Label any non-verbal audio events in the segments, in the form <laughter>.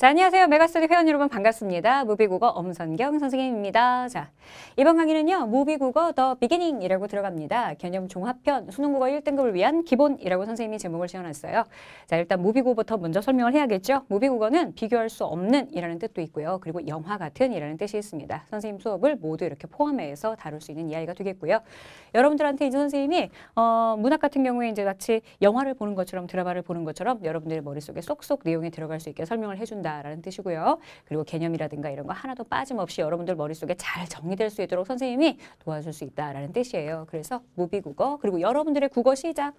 자, 안녕하세요. 메가스토리 회원 여러분 반갑습니다. 무비국어 엄선경 선생님입니다. 자, 이번 강의는요. 무비국어 더 비기닝이라고 들어갑니다. 개념 종합편 수능국어 1등급을 위한 기본이라고 선생님이 제목을 지어놨어요. 자, 일단 무비국어부터 먼저 설명을 해야겠죠. 무비국어는 비교할 수 없는 이라는 뜻도 있고요. 그리고 영화 같은 이라는 뜻이 있습니다. 선생님 수업을 모두 이렇게 포함해서 다룰 수 있는 이야기가 되겠고요. 여러분들한테 이제 선생님이 어, 문학 같은 경우에 이제 마치 영화를 보는 것처럼 드라마를 보는 것처럼 여러분들의 머릿속에 쏙쏙 내용이 들어갈 수 있게 설명을 해준다. 있다라는 뜻이고요. 그리고 개념이라든가 이런 거 하나도 빠짐없이 여러분들 머릿속에 잘 정리될 수 있도록 선생님이 도와줄 수 있다라는 뜻이에요. 그래서 무비국어 그리고 여러분들의 국어 시작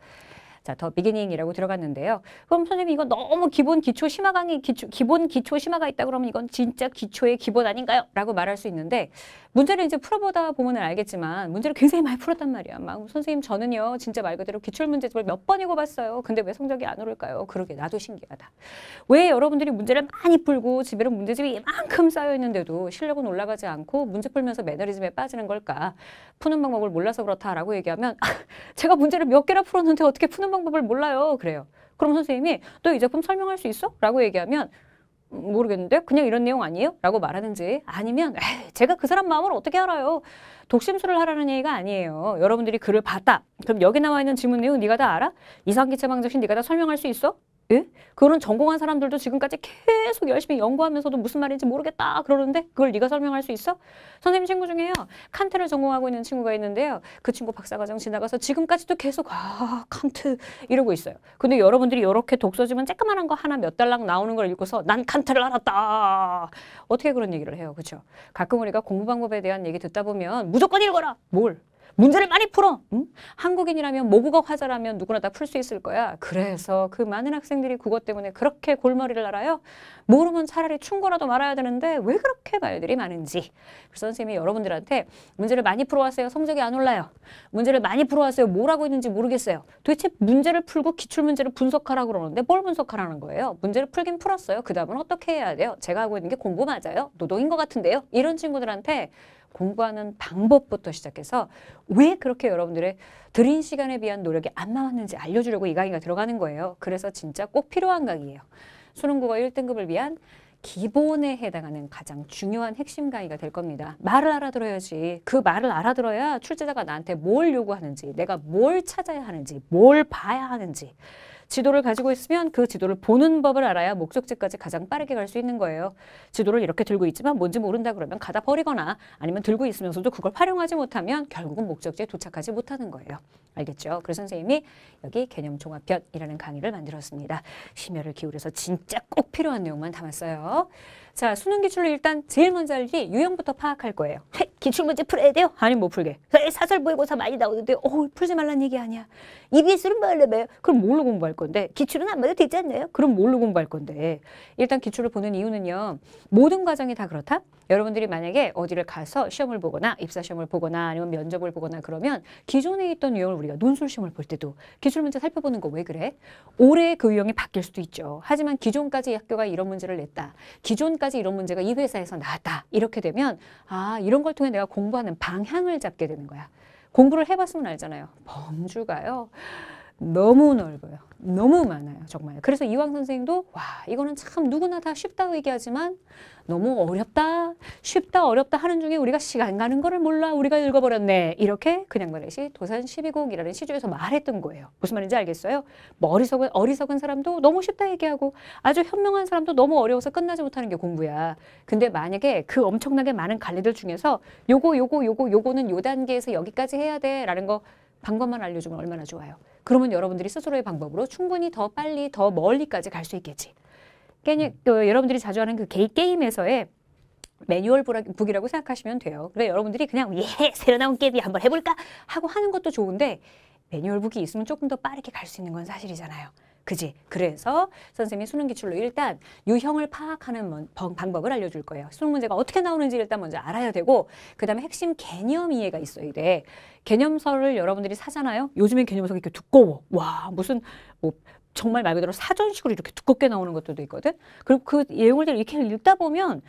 자, 더 비기닝이라고 들어갔는데요. 그럼 선생님 이거 너무 기본 기초 심화 강의 기초, 기본 기초 심화가 있다 그러면 이건 진짜 기초의 기본 아닌가요? 라고 말할 수 있는데 문제를 이제 풀어보다 보면 알겠지만 문제를 굉장히 많이 풀었단 말이야. 막 선생님 저는요 진짜 말 그대로 기출문제집을 몇 번이고 봤어요. 근데 왜 성적이 안 오를까요? 그러게 나도 신기하다. 왜 여러분들이 문제를 많이 풀고 집에는 문제집이 이만큼 쌓여있는데도 실력은 올라가지 않고 문제 풀면서 매너리즘에 빠지는 걸까? 푸는 방법을 몰라서 그렇다라고 얘기하면 <laughs> 제가 문제를 몇 개나 풀었는데 어떻게 푸는 방법을 몰라요. 그래요. 그럼 선생님이 너 이 작품 설명할 수 있어? 라고 얘기하면 음, 모르겠는데 그냥 이런 내용 아니에요? 라고 말하는지 아니면 에이, 제가 그 사람 마음을 어떻게 알아요? 독심술을 하라는 얘기가 아니에요. 여러분들이 글을 봤다. 그럼 여기 나와 있는 지문 내용 네가 다 알아? 이상기체 방정신 네가 다 설명할 수 있어? 예? 그런 전공한 사람들도 지금까지 계속 열심히 연구하면서도 무슨 말인지 모르겠다 그러는데 그걸 네가 설명할 수 있어? 선생님 친구 중에요. 칸트를 전공하고 있는 친구가 있는데요. 그 친구 박사과정 지나가서 지금까지도 계속 아 칸트 이러고 있어요. 근데 여러분들이 이렇게 독서지만 쬐끄만한 거 하나 몇 달랑 나오는 걸 읽고서 난 칸트를 알았다. 어떻게 그런 얘기를 해요. 그렇죠? 가끔 우리가 공부 방법에 대한 얘기 듣다 보면 무조건 읽어라. 뭘? 문제를 많이 풀어. 응? 한국인이라면 모국어 화자라면 누구나 다 풀 수 있을 거야. 그래서 그 많은 학생들이 국어 때문에 그렇게 골머리를 앓아요. 모르면 차라리 충고라도 말아야 되는데 왜 그렇게 말들이 많은지. 그래서 선생님이 여러분들한테 문제를 많이 풀어왔어요. 성적이 안 올라요. 문제를 많이 풀어왔어요. 뭘하고 있는지 모르겠어요. 도대체 문제를 풀고 기출문제를 분석하라고 그러는데 뭘 분석하라는 거예요. 문제를 풀긴 풀었어요. 그 다음은 어떻게 해야 돼요? 제가 하고 있는 게 공부 맞아요. 노동인 것 같은데요. 이런 친구들한테 공부하는 방법부터 시작해서 왜 그렇게 여러분들의 드린 시간에 비한 노력이 안 나왔는지 알려주려고 이 강의가 들어가는 거예요. 그래서 진짜 꼭 필요한 강의예요. 수능국어 1등급을 위한 기본에 해당하는 가장 중요한 핵심 강의가 될 겁니다. 말을 알아들어야지. 그 말을 알아들어야 출제자가 나한테 뭘 요구하는지, 내가 뭘 찾아야 하는지, 뭘 봐야 하는지 지도를 가지고 있으면 그 지도를 보는 법을 알아야 목적지까지 가장 빠르게 갈 수 있는 거예요. 지도를 이렇게 들고 있지만 뭔지 모른다 그러면 가다 버리거나 아니면 들고 있으면서도 그걸 활용하지 못하면 결국은 목적지에 도착하지 못하는 거예요. 알겠죠? 그래서 선생님이 여기 개념 종합편이라는 강의를 만들었습니다. 심혈을 기울여서 진짜 꼭 필요한 내용만 담았어요. 자, 수능 기출을 일단 제일 먼저 할게 유형부터 파악할 거예요. 헤, 기출문제 풀어야 돼요? 아니, 못 풀게. 헤, 사설 보이고사 많이 나오는데, 어, 풀지 말란 얘기 아니야. EBS는 뭐래매요 뭐? 그럼 뭘로 공부할 건데? 기출은 아무래도 되지 않나요? 그럼 뭘로 공부할 건데? 일단 기출을 보는 이유는요. 모든 과정이 다 그렇다? 여러분들이 만약에 어디를 가서 시험을 보거나 입사시험을 보거나 아니면 면접을 보거나 그러면 기존에 있던 유형을 우리가 논술시험을 볼 때도 기술 문제 살펴보는 거 왜 그래? 올해 그 유형이 바뀔 수도 있죠. 하지만 기존까지 학교가 이런 문제를 냈다. 기존까지 이런 문제가 이 회사에서 나왔다. 이렇게 되면 아 이런 걸 통해 내가 공부하는 방향을 잡게 되는 거야. 공부를 해봤으면 알잖아요. 범주가요. 너무 넓어요. 너무 많아요. 정말. 그래서 이왕 선생님도 와 이거는 참 누구나 다 쉽다고 얘기하지만 너무 어렵다 쉽다 어렵다 하는 중에 우리가 시간 가는 거를 몰라 우리가 읽어버렸네 이렇게 그냥 말해시 도산 12곡이라는 시조에서 말했던 거예요. 무슨 말인지 알겠어요? 뭐 어리석은, 어리석은 사람도 너무 쉽다 얘기하고 아주 현명한 사람도 너무 어려워서 끝나지 못하는 게 공부야. 근데 만약에 그 엄청나게 많은 관리들 중에서 요거 요거 요거 요거는 요 단계에서 여기까지 해야 돼 라는 거 방법만 알려주면 얼마나 좋아요. 그러면 여러분들이 스스로의 방법으로 충분히 더 빨리 더 멀리까지 갈 수 있겠지. 게임, 그, 여러분들이 자주 하는 그 게, 게임에서의 매뉴얼 북이라고 생각하시면 돼요. 그래 그러니까 여러분들이 그냥 예 새로 나온 게임 한번 해볼까 하고 하는 것도 좋은데 매뉴얼 북이 있으면 조금 더 빠르게 갈 수 있는 건 사실이잖아요. 그지? 그래서 선생님이 수능 기출로 일단 유형을 파악하는 방법을 알려줄 거예요. 수능 문제가 어떻게 나오는지 일단 먼저 알아야 되고 그 다음에 핵심 개념 이해가 있어야 돼. 개념서를 여러분들이 사잖아요. 요즘엔 개념서가 이렇게 두꺼워. 와 무슨 뭐 정말 말 그대로 사전식으로 이렇게 두껍게 나오는 것들도 있거든. 그리고 그 내용을 이렇게 읽다 보면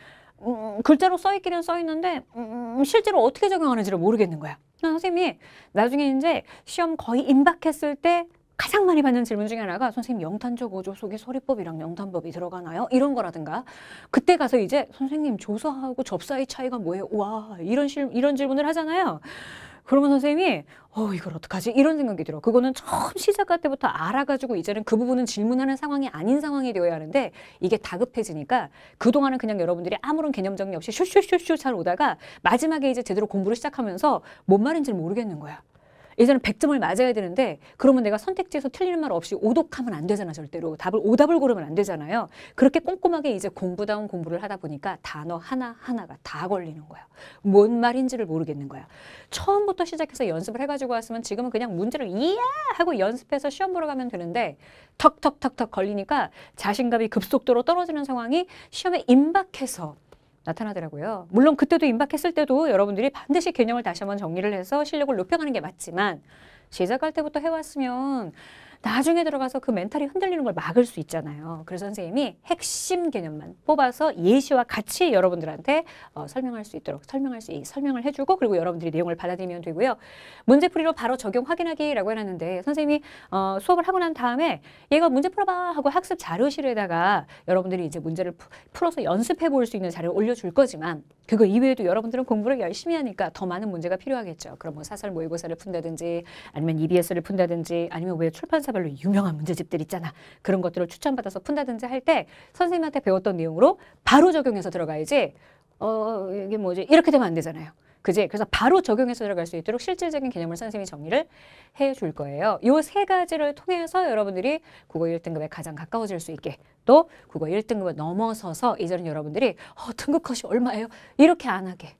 음, 글자로 써있기는 써있는데 음, 실제로 어떻게 적용하는지를 모르겠는 거야. 선생님이 나중에 이제 시험 거의 임박했을 때 가장 많이 받는 질문 중에 하나가 선생님 영탄적 어조 속에 소리법이랑 영탄법이 들어가나요? 이런 거라든가 그때 가서 이제 선생님 조사하고 접사의 차이가 뭐예요? 와 이런 실, 이런 질문을 하잖아요. 그러면 선생님이 어 이걸 어떡하지 이런 생각이 들어 그거는 처음 시작할 때부터 알아가지고 이제는 그 부분은 질문하는 상황이 아닌 상황이 되어야 하는데 이게 다급해지니까 그동안은 그냥 여러분들이 아무런 개념 정리 없이 슈슈슈슈 잘 오다가 마지막에 이제 제대로 공부를 시작하면서 뭔 말인지 를 모르겠는 거야 예전에 100점을 맞아야 되는데 그러면 내가 선택지에서 틀리는 말 없이 오독하면 안 되잖아 절대로 답을 오답을 고르면 안 되잖아요. 그렇게 꼼꼼하게 이제 공부다운 공부를 하다 보니까 단어 하나 하나가 다 걸리는 거예요뭔 말인지를 모르겠는 거야. 처음부터 시작해서 연습을 해가지고 왔으면 지금은 그냥 문제를 이야 하고 연습해서 시험 보러 가면 되는데 턱턱턱턱 걸리니까 자신감이 급속도로 떨어지는 상황이 시험에 임박해서 나타나더라고요. 물론 그때도 임박했을 때도 여러분들이 반드시 개념을 다시 한번 정리를 해서 실력을 높여가는 게 맞지만 시작할 때부터 해왔으면 나중에 들어가서 그 멘탈이 흔들리는 걸 막을 수 있잖아요. 그래서 선생님이 핵심 개념만 뽑아서 예시와 같이 여러분들한테 어, 설명할 수 있도록 설명할 수 설명을 해주고 그리고 여러분들이 내용을 받아들이면 되고요. 문제 풀이로 바로 적용 확인하기라고 해놨는데 선생님이 어, 수업을 하고 난 다음에 얘가 문제 풀어봐 하고 학습 자료실에다가 여러분들이 이제 문제를 푸, 풀어서 연습해 볼 수 있는 자료를 올려줄 거지만 그거 이외에도 여러분들은 공부를 열심히 하니까 더 많은 문제가 필요하겠죠. 그럼 뭐 사설 모의고사를 푼다든지 아니면 EBS를 푼다든지 아니면 왜 출판사 학년별로 유명한 문제집들 있잖아. 그런 것들을 추천받아서 푼다든지 할 때 선생님한테 배웠던 내용으로 바로 적용해서 들어가야지 어 이게 뭐지 이렇게 되면 안 되잖아요. 그지 그래서 바로 적용해서 들어갈 수 있도록 실질적인 개념을 선생님이 정리를 해줄 거예요. 요 세 가지를 통해서 여러분들이 국어 1등급에 가장 가까워질 수 있게 또 국어 1등급을 넘어서서 이제는 여러분들이 어, 등급 컷이 얼마예요? 이렇게 안 하게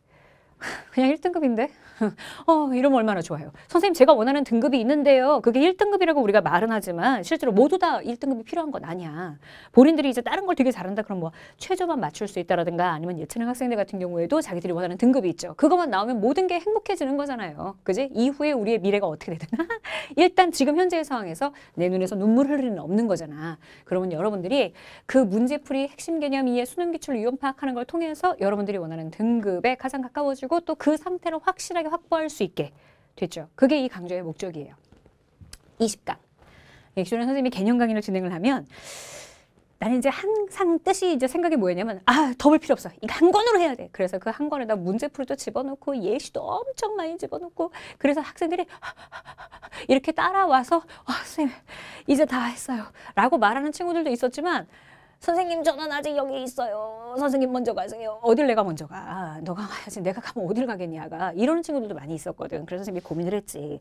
그냥 1등급인데? <laughs> 어, 이러면 얼마나 좋아요. 선생님, 제가 원하는 등급이 있는데요. 그게 1등급이라고 우리가 말은 하지만 실제로 모두 다 1등급이 필요한 건 아니야. 본인들이 이제 다른 걸 되게 잘한다 그럼 뭐 최저만 맞출 수 있다라든가 아니면 예체능 학생들 같은 경우에도 자기들이 원하는 등급이 있죠. 그것만 나오면 모든 게 행복해지는 거잖아요. 그지? 이후에 우리의 미래가 어떻게 되든 <laughs> 일단 지금 현재의 상황에서 내 눈에서 눈물 흘리는 없는 거잖아. 그러면 여러분들이 그 문제풀이 핵심 개념 이해 수능 기출 이론 파악하는 걸 통해서 여러분들이 원하는 등급에 가장 가까워지고 그리고 또그 상태를 확실하게 확보할 수 있게 됐죠 그게 이 강좌의 목적이에요. 20강. 엑쇼 선생님이 개념 강의를 진행을 하면 나는 이제 항상 뜻이 이제 생각이 뭐였냐면 아더볼 필요 없어 이거 한 권으로 해야 돼 그래서 그 한 권에다 문제풀도 집어넣고 예시도 엄청 많이 집어넣고 그래서 학생들이 이렇게 따라와서 아 선생님 이제 다 했어요 라고 말하는 친구들도 있었지만 선생님 저는 아직 여기 있어요. 선생님 먼저 가세요. 어딜 내가 먼저 가. 아, 너가 가야지. 내가 가면 어딜 가겠냐가 이러는 친구들도 많이 있었거든. 그래서 선생님이 고민을 했지.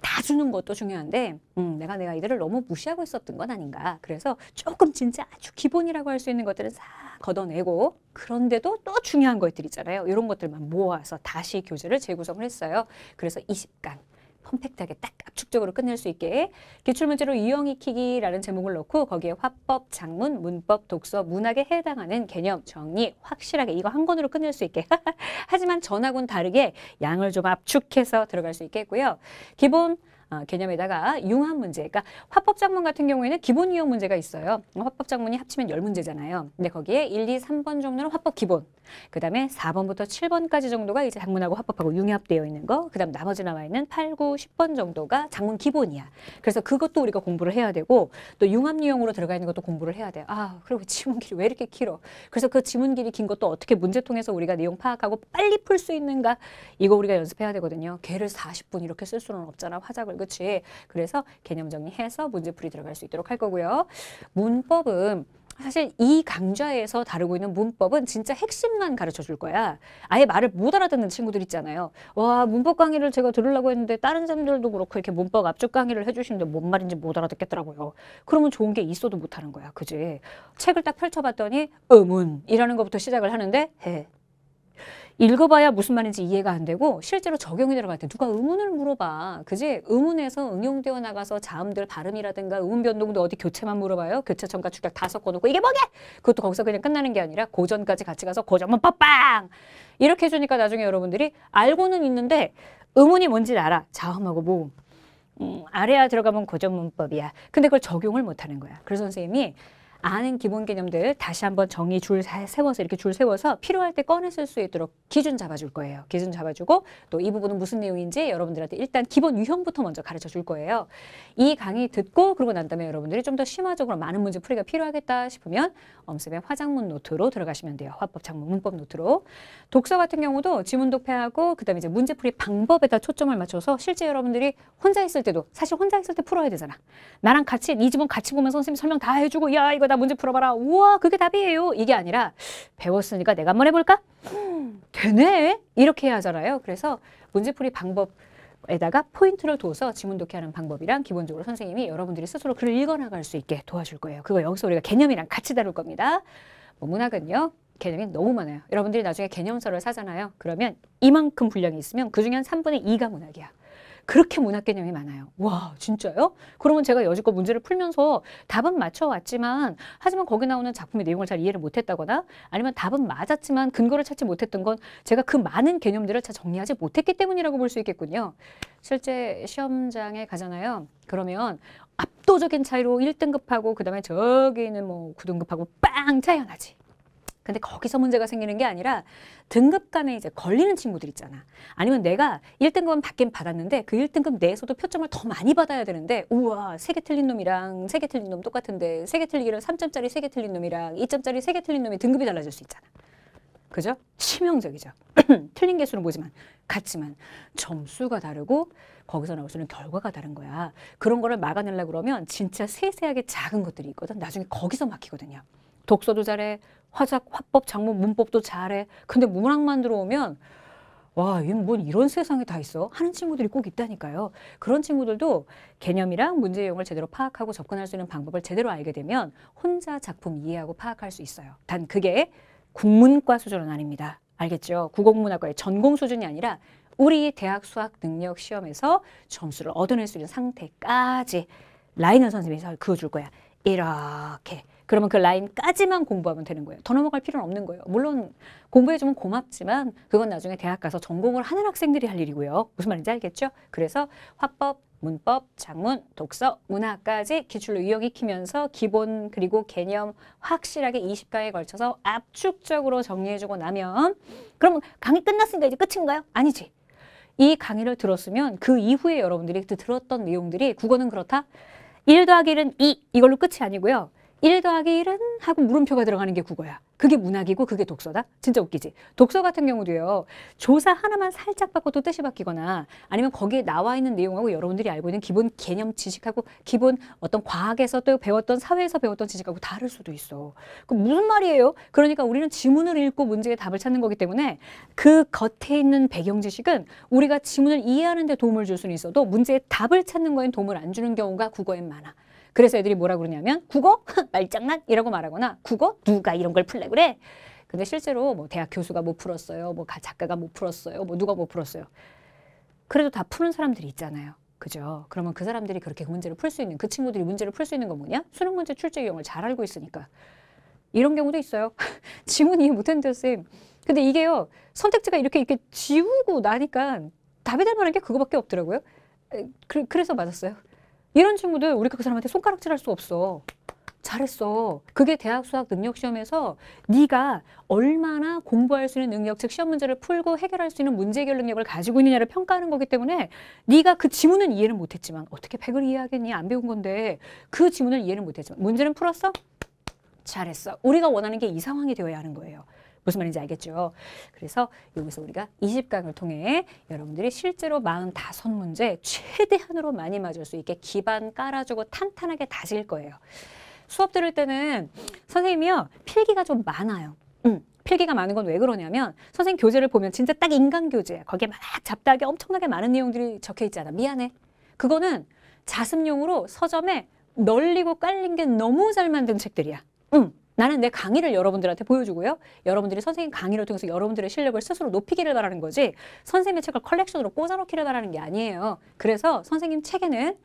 다 주는 것도 중요한데 음, 내가 내가 이들을 너무 무시하고 있었던 건 아닌가. 그래서 조금 진짜 아주 기본이라고 할 수 있는 것들을싹 걷어내고 그런데도 또 중요한 것들 있잖아요. 이런 것들만 모아서 다시 교재를 재구성을 했어요. 그래서 20강 컴팩트하게딱 압축적으로 끝낼 수 있게 기출문제로 유형 익히기라는 제목을 놓고 거기에 화법, 장문, 문법, 독서, 문학에 해당하는 개념, 정리 확실하게 이거 한 권으로 끝낼 수 있게 <laughs> 하지만 전학은 다르게 양을 좀 압축해서 들어갈 수 있겠고요. 기본 어, 개념에다가 융합 문제, 그러니까 화법 작문 같은 경우에는 기본 유형 문제가 있어요. 화법 작문이 합치면 열문제잖아요 근데 거기에 일, 이, 삼번종류는 화법 기본, 그다음에 4번부터 7번까지 정도가 이제 장문하고 화법하고 융합되어 있는 거. 그다음 나머지 남아 있는 8, 9, 10번 정도가 장문 기본이야. 그래서 그것도 우리가 공부를 해야 되고 또 융합 유형으로 들어가 있는 것도 공부를 해야 돼. 아, 그리고 지문 길이 왜 이렇게 길어? 그래서 그 지문 길이 긴 것도 어떻게 문제 통해서 우리가 내용 파악하고 빨리 풀 수 있는가? 이거 우리가 연습해야 되거든요. 개를 40분 이렇게 쓸 수는 없잖아. 화작을 그치 그래서 개념 정리해서 문제풀이 들어갈 수 있도록 할 거고요. 문법은 사실 이 강좌에서 다루고 있는 문법은 진짜 핵심만 가르쳐 줄 거야. 아예 말을 못 알아듣는 친구들 있잖아요. 와, 문법 강의를 제가 들으려고 했는데 다른 사람들도 그렇고 이렇게 문법 압축 강의를 해주시는데 뭔 말인지 못 알아듣겠더라고요. 그러면 좋은 게 있어도 못 하는 거야. 그지? 책을 딱 펼쳐봤더니, 음운이라는 것부터 시작을 하는데, 헤, 읽어봐야 무슨 말인지 이해가 안 되고 실제로 적용이 들어갈 때 누가 의문을 물어봐. 그지? 의문에서 응용되어 나가서 자음들 발음이라든가 음운 변동도 어디 교체만 물어봐요. 교체 전과 축약 다 섞어놓고 이게 뭐게? 그것도 거기서 그냥 끝나는 게 아니라 고전까지 같이 가서 고전만 빡빵! 이렇게 해주니까 나중에 여러분들이 알고는 있는데 의문이 뭔지 알아. 자음하고 모음. 음, 아래야 들어가면 고전 문법이야. 근데 그걸 적용을 못하는 거야. 그래서 선생님이 아는 기본 개념들 다시 한번 정의 줄 세워서 이렇게 줄 세워서 필요할 때 꺼내 쓸 수 있도록 기준 잡아줄 거예요. 기준 잡아주고 또 이 부분은 무슨 내용인지 여러분들한테 일단 기본 유형부터 먼저 가르쳐 줄 거예요. 이 강의 듣고 그러고 난 다음에 여러분들이 좀 더 심화적으로 많은 문제 풀이가 필요하겠다 싶으면 엄쌤의 화장문 노트로 들어가시면 돼요. 화법, 작문 문법 노트로. 독서 같은 경우도 지문 독해하고 그다음에 이제 문제 풀이 방법에다 초점을 맞춰서 실제 여러분들이 혼자 있을 때도 사실 혼자 있을 때 풀어야 되잖아. 나랑 같이 이 네 지문 같이 보면 선생님 설명 다 해주고 야 이거 여기다 문제 풀어봐라. 우와, 그게 답이에요. 이게 아니라 배웠으니까 내가 한번 해볼까? 되네. 이렇게 해야 하잖아요. 그래서 문제풀이 방법 에다가 포인트를 둬서 지문 독해하는 방법이랑 기본적으로 선생님이 여러분들이 스스로 글을 읽어나갈 수 있게 도와줄 거예요. 그거 여기서 우리가 개념이랑 같이 다룰 겁니다. 뭐 문학은요. 개념이 너무 많아요. 여러분들이 나중에 개념서를 사잖아요. 그러면 이만큼 분량이 있으면 그중에 한 삼분의이가 문학이야. 그렇게 문학 개념이 많아요. 와, 진짜요? 그러면 제가 여지껏 문제를 풀면서 답은 맞춰왔지만, 하지만 거기 나오는 작품의 내용을 잘 이해를 못했다거나, 아니면 답은 맞았지만 근거를 찾지 못했던 건 제가 그 많은 개념들을 잘 정리하지 못했기 때문이라고 볼 수 있겠군요. 실제 시험장에 가잖아요. 그러면 압도적인 차이로 1등급하고, 그 다음에 저기 있는 뭐 9등급하고 빵 차이가 나지. 근데 거기서 문제가 생기는 게 아니라 등급 간에 이제 걸리는 친구들 있잖아. 아니면 내가 1등급은 받긴 받았는데 그 1등급 내에서도 표점을 더 많이 받아야 되는데 우와, 세 개 틀린 놈이랑 세 개 틀린 놈 똑같은데 세 개 틀리기를 3점짜리 세 개 틀린 놈이랑 2점짜리 세 개 틀린 놈이 등급이 달라질 수 있잖아. 그죠? 치명적이죠. <clears throat> 틀린 개수는 보지만 같지만 점수가 다르고 거기서 나올 수 있는 결과가 다른 거야. 그런 거를 막아내려 그러면 진짜 세세하게 작은 것들이 있거든. 나중에 거기서 막히거든요. 독서도 잘해, 화작, 화법, 작문, 문법도 잘해. 근데 문학만 들어오면 와, 얘뭔 이런 세상에 다 있어? 하는 친구들이 꼭 있다니까요. 그런 친구들도 개념이랑 문제 내용을 제대로 파악하고 접근할 수 있는 방법을 제대로 알게 되면 혼자 작품 이해하고 파악할 수 있어요. 단 그게 국문과 수준은 아닙니다. 알겠죠? 국어문학과의 전공 수준이 아니라 우리 대학 수학 능력 시험에서 점수를 얻어낼 수 있는 상태까지 라이너 선생님이 그어줄 거야. 이렇게 그러면 그 라인까지만 공부하면 되는 거예요. 더 넘어갈 필요는 없는 거예요. 물론 공부해주면 고맙지만 그건 나중에 대학 가서 전공을 하는 학생들이 할 일이고요. 무슨 말인지 알겠죠? 그래서 화법, 문법, 작문, 독서, 문학까지 기출로 유형익히면서 기본 그리고 개념 확실하게 20강에 걸쳐서 압축적으로 정리해주고 나면 그러면 강의 끝났으니까 이제 끝인가요? 아니지. 이 강의를 들었으면 그 이후에 여러분들이 그 들었던 내용들이 국어는 그렇다. 일 더하기 1은 이 이걸로 끝이 아니고요. 1 더하기 1은 하고 물음표가 들어가는 게 국어야. 그게 문학이고 그게 독서다? 진짜 웃기지? 독서 같은 경우도요. 조사 하나만 살짝 바꿔도 뜻이 바뀌거나 아니면 거기에 나와 있는 내용하고 여러분들이 알고 있는 기본 개념 지식하고 기본 어떤 과학에서 또 배웠던 사회에서 배웠던 지식하고 다를 수도 있어. 그 무슨 말이에요? 그러니까 우리는 지문을 읽고 문제의 답을 찾는 거기 때문에 그 겉에 있는 배경 지식은 우리가 지문을 이해하는 데 도움을 줄 수는 있어도 문제의 답을 찾는 거엔 도움을 안 주는 경우가 국어엔 많아. 그래서 애들이 뭐라 그러냐면 국어 <laughs> 말장난 이라고 말하거나 국어 누가 이런 걸 풀래 그래. 근데 실제로 뭐 대학 교수가 못 풀었어요. 뭐 작가가 못 풀었어요. 뭐 누가 못 풀었어요. 그래도 다 푸는 사람들이 있잖아요. 그죠? 그러면 그 사람들이 그렇게 문제를 풀 수 있는 그 친구들이 문제를 풀 수 있는 건 뭐냐? 수능 문제 출제 유형을 잘 알고 있으니까. 이런 경우도 있어요. 지문 이해 못했는데 쌤. 근데 이게요. 선택지가 이렇게 이렇게 지우고 나니까 답이 될 만한 게 그거밖에 없더라고요. 에, 그, 그래서 맞았어요. 이런 친구들 우리가 그 사람한테 손가락질할 수 없어. 잘했어. 그게 대학 수학 능력 시험에서 네가 얼마나 공부할 수 있는 능력, 즉 시험 문제를 풀고 해결할 수 있는 문제 해결 능력을 가지고 있느냐를 평가하는 거기 때문에 네가 그 지문은 이해를 못했지만 어떻게 백을 이해하겠니? 안 배운 건데 그 지문을 이해는 못했지만 문제는 풀었어? 잘했어. 우리가 원하는 게 이 상황이 되어야 하는 거예요. 무슨 말인지 알겠죠? 그래서 여기서 우리가 20강을 통해 여러분들이 실제로 45문제 최대한으로 많이 맞을 수 있게 기반 깔아주고 탄탄하게 다질 거예요. 수업 들을 때는 선생님이요. 필기가 좀 많아요. 음, 필기가 많은 건 왜 그러냐면 선생님 교재를 보면 진짜 딱 인간 교재 거기에 막 잡다하게 엄청나게 많은 내용들이 적혀 있잖아. 미안해. 그거는 자습용으로 서점에 널리고 깔린 게 너무 잘 만든 책들이야. 음. 나는 내 강의를 여러분들한테 보여주고요. 여러분들이 선생님 강의를 통해서 여러분들의 실력을 스스로 높이기를 바라는 거지 선생님의 책을 컬렉션으로 꽂아놓기를 바라는 게 아니에요. 그래서 선생님 책에는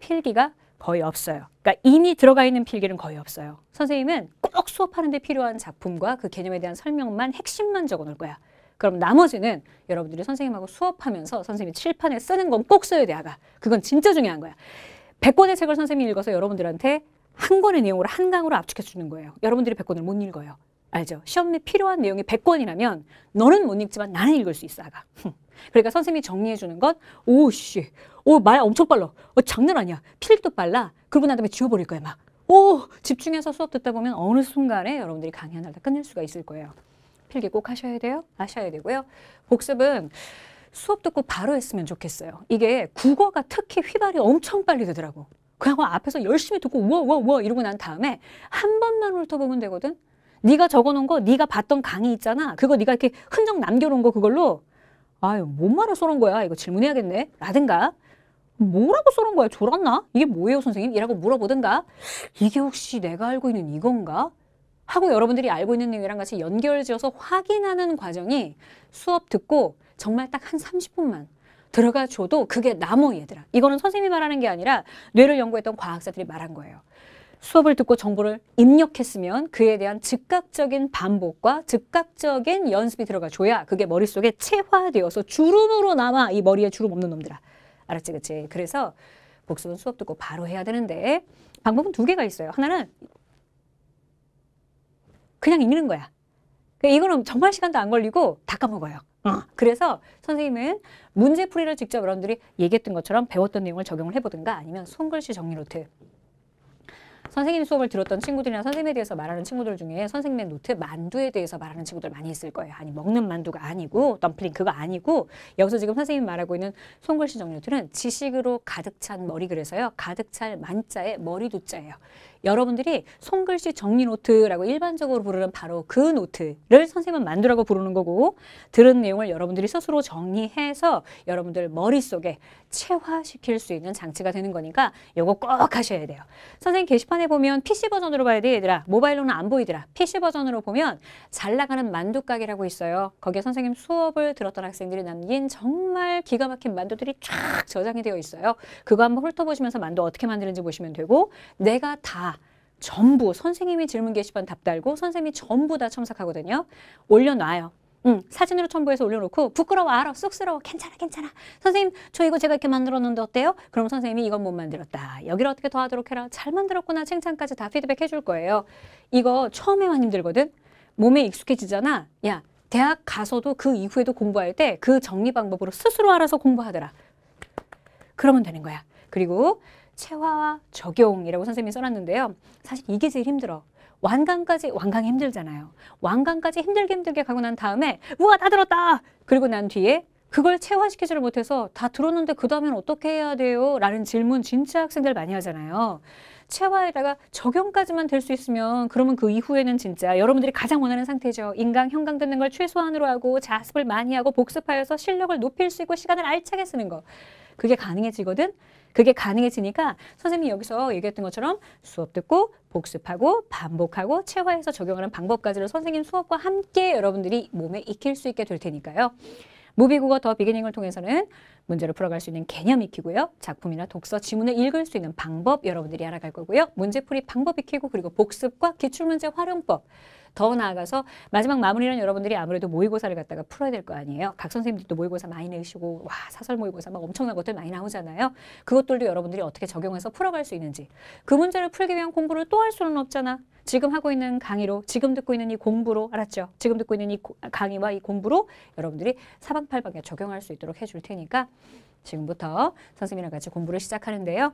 필기가 거의 없어요. 그러니까 이미 들어가 있는 필기는 거의 없어요. 선생님은 꼭 수업하는 데 필요한 작품과 그 개념에 대한 설명만 핵심만 적어놓을 거야. 그럼 나머지는 여러분들이 선생님하고 수업하면서 선생님이 칠판에 쓰는 건 꼭 써야 돼, 아가. 그건 진짜 중요한 거야. 백권의 책을 선생님이 읽어서 여러분들한테 한 권의 내용을한 강으로 압축해 주는 거예요. 여러분들이 100권을 못 읽어요. 알죠? 시험에 필요한 내용이 100권이라면 너는 못 읽지만 나는 읽을 수 있어, 아가. 그러니까 선생님이 정리해 주는 건 오, 씨. 오, 말 엄청 빨라. 어, 장난 아니야. 필도 빨라. 그러고 난 다음에 지워버릴 거야, 막. 오, 집중해서 수업 듣다 보면 어느 순간에 여러분들이 강의 하다 끝낼 수가 있을 거예요. 필기 꼭 하셔야 돼요. 아셔야 되고요. 복습은 수업 듣고 바로 했으면 좋겠어요. 이게 국어가 특히 휘발이 엄청 빨리 되더라고. 그냥 앞에서 열심히 듣고 우와 우와 우와 이러고 난 다음에 한 번만 훑어보면 되거든. 네가 적어놓은 거 네가 봤던 강의 있잖아. 그거 네가 이렇게 흔적 남겨놓은 거 그걸로 아유 뭔 말을 써놓은 거야. 이거 질문해야겠네. 라든가 뭐라고 써놓은 거야? 졸았나? 이게 뭐예요 선생님? 이라고 물어보든가 이게 혹시 내가 알고 있는 이건가? 하고 여러분들이 알고 있는 내용이랑 같이 연결지어서 확인하는 과정이 수업 듣고 정말 딱 한 30분만 들어가 줘도 그게 남어 얘들아. 이거는 선생님이 말하는 게 아니라 뇌를 연구했던 과학자들이 말한 거예요. 수업을 듣고 정보를 입력했으면 그에 대한 즉각적인 반복과 즉각적인 연습이 들어가 줘야 그게 머릿속에 체화되어서 주름으로 남아 이 머리에 주름 없는 놈들아. 알았지 그치? 그래서 복습은 수업 듣고 바로 해야 되는데 방법은 두 개가 있어요. 하나는 그냥 읽는 거야. 그 이거는 정말 시간도 안 걸리고 다 까먹어요. 어. 그래서 선생님은 문제풀이를 직접 여러분들이 얘기했던 것처럼 배웠던 내용을 적용을 해보든가 아니면 손글씨 정리노트 선생님 수업을 들었던 친구들이나 선생님에 대해서 말하는 친구들 중에 선생님의 노트 만두에 대해서 말하는 친구들 많이 있을 거예요. 아니 먹는 만두가 아니고 덤플링 그거 아니고 여기서 지금 선생님이 말하고 있는 손글씨 정류트는 지식으로 가득 찬 머리 그래서요. 가득 찬 만자에 머리 두자예요. 여러분들이 손글씨 정리 노트라고 일반적으로 부르는 바로 그 노트를 선생님은 만두라고 부르는 거고 들은 내용을 여러분들이 스스로 정리해서 여러분들 머릿속에 체화시킬 수 있는 장치가 되는 거니까 요거 꼭 하셔야 돼요. 선생님 게시판에 보면 PC 버전으로 봐야 돼 얘들아. 모바일로는 안 보이더라. PC 버전으로 보면 잘 나가는 만두 가게라고 있어요. 거기에 선생님 수업을 들었던 학생들이 남긴 정말 기가 막힌 만두들이 쫙 저장이 되어 있어요. 그거 한번 훑어보시면서 만두 어떻게 만드는지 보시면 되고 내가 다 전부 선생님이 질문 게시판 답 달고 선생님이 전부 다 첨삭하거든요. 올려놔요. 응, 사진으로 첨부해서 올려놓고 부끄러워 알아 쑥스러워 괜찮아 괜찮아 선생님 저 이거 제가 이렇게 만들었는데 어때요? 그럼 선생님이 이건 못 만들었다 여기를 어떻게 더 하도록 해라 잘 만들었구나 칭찬까지 다 피드백 해줄 거예요 이거 처음에만 힘들거든 몸에 익숙해지잖아 야 대학 가서도 그 이후에도 공부할 때 그 정리 방법으로 스스로 알아서 공부하더라 그러면 되는 거야 그리고 체화와 적용이라고 선생님이 써놨는데요. 사실 이게 제일 힘들어. 완강까지 완강이 힘들잖아요. 완강까지 힘들게 힘들게 가고 난 다음에 우와 다 들었다. 그리고 난 뒤에 그걸 체화시키지를 못해서 다 들었는데 그 다음엔 어떻게 해야 돼요? 라는 질문 진짜 학생들 많이 하잖아요. 체화에다가 적용까지만 될 수 있으면 그러면 그 이후에는 진짜 여러분들이 가장 원하는 상태죠. 인강, 형강 듣는 걸 최소한으로 하고 자습을 많이 하고 복습하여서 실력을 높일 수 있고 시간을 알차게 쓰는 거. 그게 가능해지거든. 그게 가능해지니까 선생님이 여기서 얘기했던 것처럼 수업 듣고 복습하고 반복하고 체화해서 적용하는 방법까지를 선생님 수업과 함께 여러분들이 몸에 익힐 수 있게 될 테니까요. 무비국어 더 비기닝을 통해서는 문제를 풀어갈 수 있는 개념 익히고요. 작품이나 독서, 지문을 읽을 수 있는 방법 여러분들이 알아갈 거고요. 문제풀이 방법 익히고 그리고 복습과 기출문제 활용법 더 나아가서 마지막 마무리는 여러분들이 아무래도 모의고사를 갖다가 풀어야 될 거 아니에요. 각 선생님들도 모의고사 많이 내시고 와 사설 모의고사 막 엄청난 것들 많이 나오잖아요. 그것들도 여러분들이 어떻게 적용해서 풀어갈 수 있는지 그 문제를 풀기 위한 공부를 또 할 수는 없잖아. 지금 하고 있는 강의로 지금 듣고 있는 이 공부로 알았죠? 지금 듣고 있는 이 강의와 이 공부로 여러분들이 사방팔방에 적용할 수 있도록 해줄 테니까 지금부터 선생님이랑 같이 공부를 시작하는데요.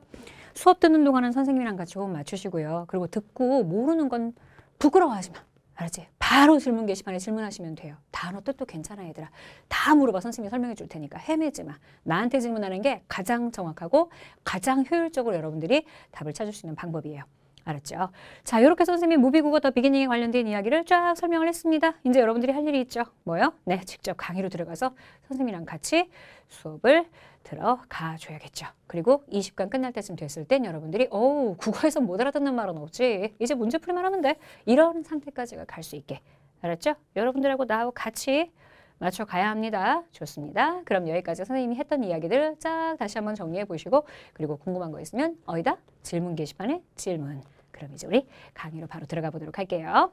수업 듣는 동안은 선생님이랑 같이 호흡 맞추시고요. 그리고 듣고 모르는 건 부끄러워하지 마. 알았지? 바로 질문 게시판에 질문하시면 돼요. 단어 뜻도 괜찮아 얘들아. 다 물어봐 선생님이 설명해 줄 테니까 헤매지 마. 나한테 질문하는 게 가장 정확하고 가장 효율적으로 여러분들이 답을 찾을 수 있는 방법이에요. 알았죠? 자, 이렇게 선생님이 무비 국어 더 비기닝에 관련된 이야기를 쫙 설명을 했습니다. 이제 여러분들이 할 일이 있죠? 뭐요? 네, 직접 강의로 들어가서 선생님이랑 같이 수업을 들어가 줘야겠죠. 그리고 20강 끝날 때쯤 됐을 땐 여러분들이 어우, 국어에서 못 알아듣는 말은 없지. 이제 문제 풀이만 하면 돼. 이런 상태까지가 갈 수 있게. 알았죠? 여러분들하고 나하고 같이 맞춰가야 합니다. 좋습니다. 그럼 여기까지 선생님이 했던 이야기들 쫙 다시 한번 정리해 보시고 그리고 궁금한 거 있으면 어디다? 질문 게시판에 질문. 그럼 이제 우리 강의로 바로 들어가 보도록 할게요.